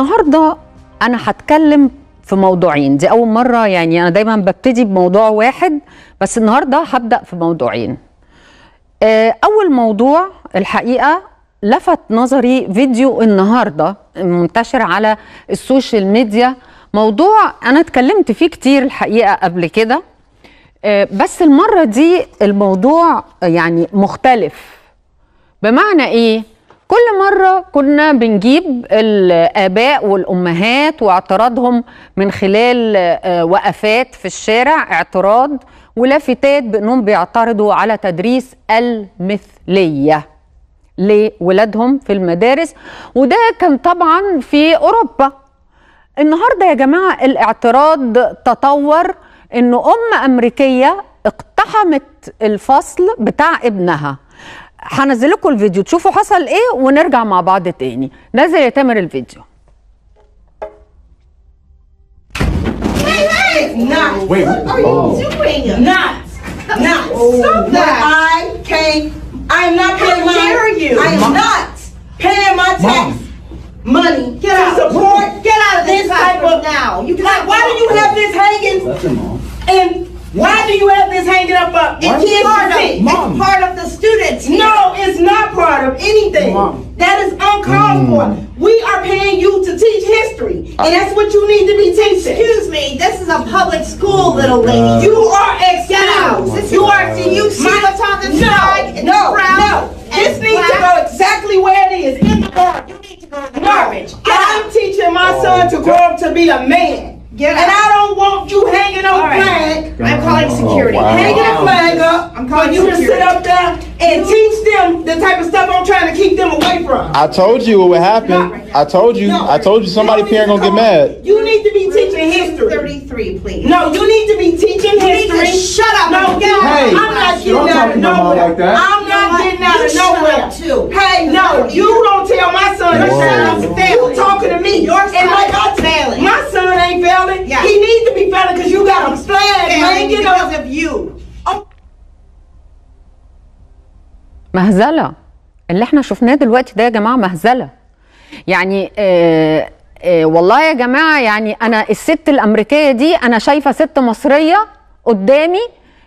النهارده انا هتكلم في موضوعين دي اول مره يعني انا دايما ببتدي بموضوع واحد بس النهارده هبدا في موضوعين آه، اول موضوع الحقيقه لفت نظري فيديو النهارده منتشر على السوشيال ميديا موضوع انا اتكلمت فيه كتير الحقيقه قبل كده آه، بس المره دي الموضوع يعني مختلف بمعنى ايه كل مرة كنا بنجيب الآباء والأمهات واعتراضهم من خلال آه، وقفات في الشارع اعتراض ولافتات بأنهم بيعترضوا على تدريس المثلية لولادهم في المدارس وده كان طبعا في أوروبا النهاردة يا جماعة الاعتراض تطور أن أم أمريكية اقتحمت الفصل بتاع ابنها هنزل لكم الفيديو تشوفوا حصل ايه ونرجع مع بعض تاني نزل يا تامر الفيديو Not. Wait. What are you doing? Not. Not. I can't. I am not paying my. I am not paying my tax money get to out. support. Get out of this type of now. You cannot. Why do you have this hanging? And Why do you have this hanging up uh, up? It is part of, Mom. It's part of the students. No, it's not part of anything. Mom. That is uncalled mm. for. We are paying you to teach history, and that's what you need to be teaching. Excuse me, this is a public school, oh little lady. You are excelled. You are. to you see my, what's on the no, No, no. This needs to go exactly where it is. In the garbage. You need to go in the garbage. I'm teaching my oh, son to grow up to be a man. Get and out. I don't want you hanging on right. flag. I'm calling security. Oh, wow. Hanging a flag up I'm calling you security. to sit up there and teach them the type of stuff I'm trying to keep them away from. I told you what would happen. Right I told you. No. I told you somebody parent gonna get mad. You need to be teaching history. Thirty-three, please. No, you need to be teaching history. shut up. No, get out. Hey, I'm not getting out of nowhere. Like that. I'm not no, getting out of nowhere. Too. Hey, no, you don't tell my son to shut up. You talking to me? And like I ain't failing. Yeah. He needs to be failing because you got a flag, man. Get because of you. Oh. مهزله اللي احنا شفناه دلوقتي ده يا جماعه مهزله يعني آه آه والله يا جماعه يعني انا الست الامريكيه دي انا شايفه ست مصريه قدامي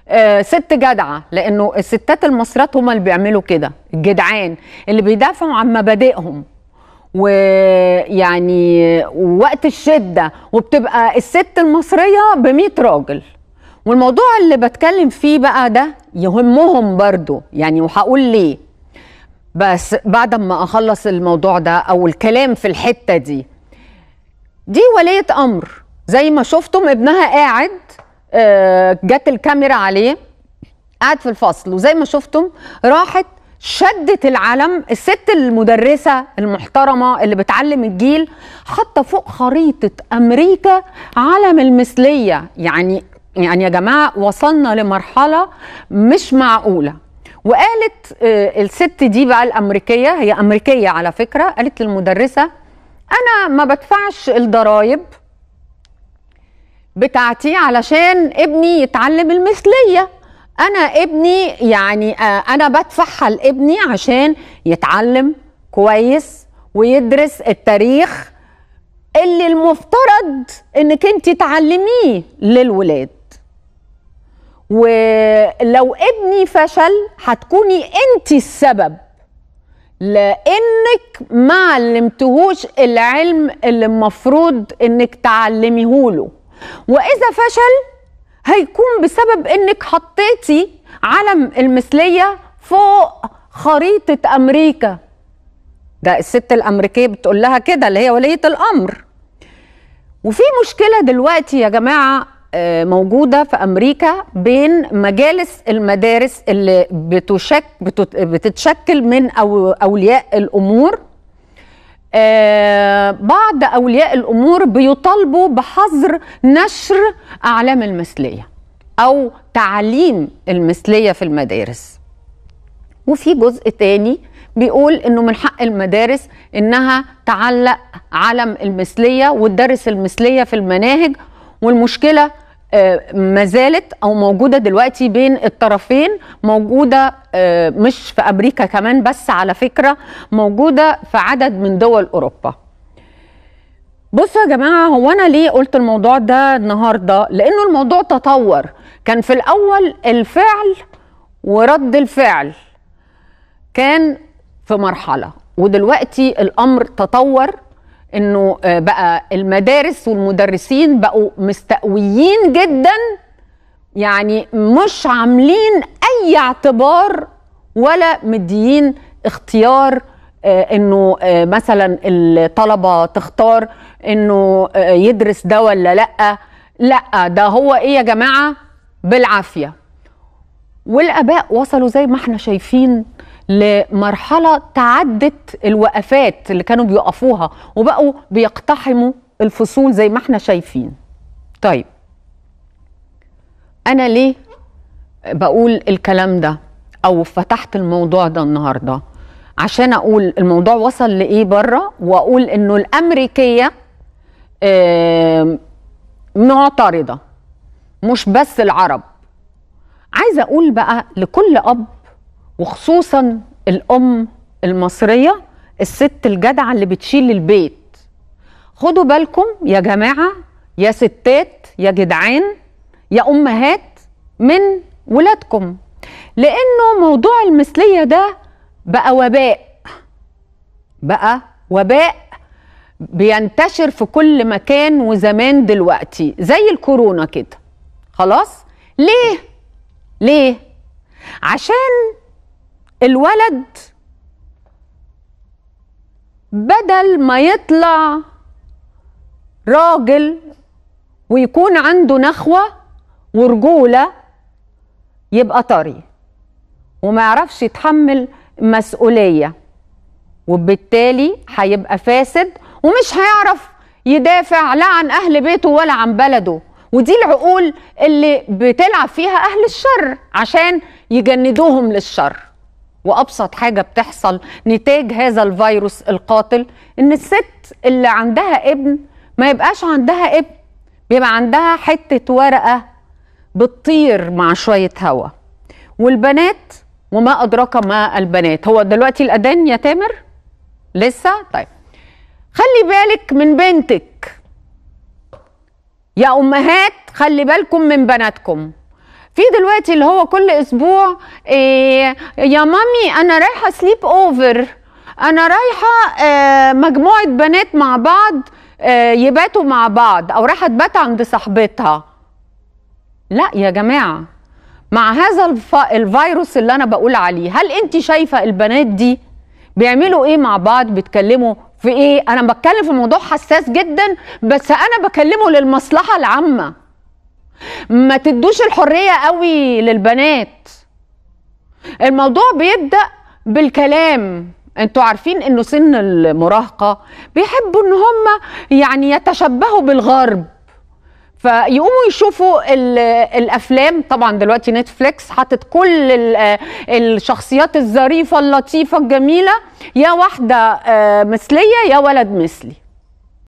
آه ست جدعه لانه الستات المصريات هم اللي بيعملوا كده الجدعان اللي بيدافعوا عن مبادئهم ويعني وقت الشده وبتبقى الست المصريه ب راجل والموضوع اللي بتكلم فيه بقى ده يهمهم برضو يعني وهقول ليه بس بعد ما اخلص الموضوع ده او الكلام في الحته دي دي وليه امر زي ما شفتم ابنها قاعد آه، جت الكاميرا عليه قاعد في الفصل وزي ما شفتم راحت شدت العالم الست المدرسة المحترمة اللي بتعلم الجيل حاطة فوق خريطة أمريكا علم المثلية يعني يعني يا جماعة وصلنا لمرحلة مش معقولة وقالت آه، الست دي بقى الأمريكية هي أمريكية على فكرة قالت للمدرسة أنا ما بدفعش الضرايب بتاعتي علشان ابني يتعلم المثليه انا ابني يعني آه، انا بدفعها لابني عشان يتعلم كويس ويدرس التاريخ اللي المفترض انك انت تعلميه للولاد ولو ابني فشل هتكوني انت السبب لانك ما علمتهوش العلم اللي المفروض انك تعلميه له واذا فشل هيكون بسبب انك حطيتي علم المثليه فوق خريطه امريكا ده الست الامريكيه بتقول لها كده اللي هي وليه الامر وفي مشكله دلوقتي يا جماعه آه، موجوده في امريكا بين مجالس المدارس اللي بتشك بتتشكل من أو اولياء الامور آه، بعض أولياء الأمور بيطالبوا بحظر نشر أعلام المثلية أو تعليم المثلية في المدارس وفي جزء تاني بيقول انه من حق المدارس انها تعلق علم المثليه وتدرس المثليه في المناهج والمشكله آه، ما زالت او موجوده دلوقتي بين الطرفين موجوده آه، مش في امريكا كمان بس على فكره موجوده في عدد من دول اوروبا بصوا يا جماعه هو انا ليه قلت الموضوع ده النهارده لانه الموضوع تطور كان في الاول الفعل ورد الفعل كان في مرحله ودلوقتي الامر تطور انه آه، بقى المدارس والمدرسين بقوا مستقويين جدا يعني مش عاملين اي اعتبار ولا مديين اختيار آه، انه آه، مثلا الطلبه تختار انه يدرس ده ولا لا لا ده هو ايه يا جماعه بالعافيه والاباء وصلوا زي ما احنا شايفين لمرحله تعدت الوقفات اللي كانوا بيقفوها وبقوا بيقتحموا الفصول زي ما احنا شايفين طيب انا ليه بقول الكلام ده او فتحت الموضوع ده النهارده عشان اقول الموضوع وصل لايه بره واقول انه الامريكيه معترضه مش بس العرب عايزه اقول بقى لكل اب وخصوصا الام المصريه الست الجدعه اللي بتشيل البيت خدوا بالكم يا جماعه يا ستات يا جدعان يا امهات من ولادكم لانه موضوع المثليه ده بقى وباء بقى وباء بينتشر في كل مكان وزمان دلوقتي زي الكورونا كده خلاص ليه ليه عشان الولد بدل ما يطلع راجل ويكون عنده نخوة ورجولة يبقى طري وما يعرفش يتحمل مسؤولية وبالتالي هيبقى فاسد ومش هيعرف يدافع لا عن أهل بيته ولا عن بلده ودي العقول اللي بتلعب فيها أهل الشر عشان يجندوهم للشر وابسط حاجه بتحصل نتاج هذا الفيروس القاتل ان الست اللي عندها ابن ما يبقاش عندها ابن بيبقى عندها حته ورقه بتطير مع شويه هوا والبنات وما ادراك ما البنات هو دلوقتي الاذان يا تامر لسه طيب خلي بالك من بنتك يا امهات خلي بالكم من بناتكم في دلوقتي اللي هو كل اسبوع إيه يا مامي انا رايحه سليب اوفر انا رايحه آه مجموعه بنات مع بعض آه يباتوا مع بعض او رايحه تبات عند صاحبتها لا يا جماعه مع هذا الف... الفيروس اللي انا بقول عليه هل انت شايفه البنات دي بيعملوا ايه مع بعض بيتكلموا في ايه انا بتكلم في موضوع حساس جدا بس انا بكلمه للمصلحه العامه ما تدوش الحريه قوي للبنات الموضوع بيبدا بالكلام انتوا عارفين انه سن المراهقه بيحبوا ان هم يعني يتشبهوا بالغرب فيقوموا يشوفوا الافلام طبعا دلوقتي نتفليكس حاطط كل الشخصيات الظريفه اللطيفه الجميله يا واحده آه، مثليه يا ولد مثلي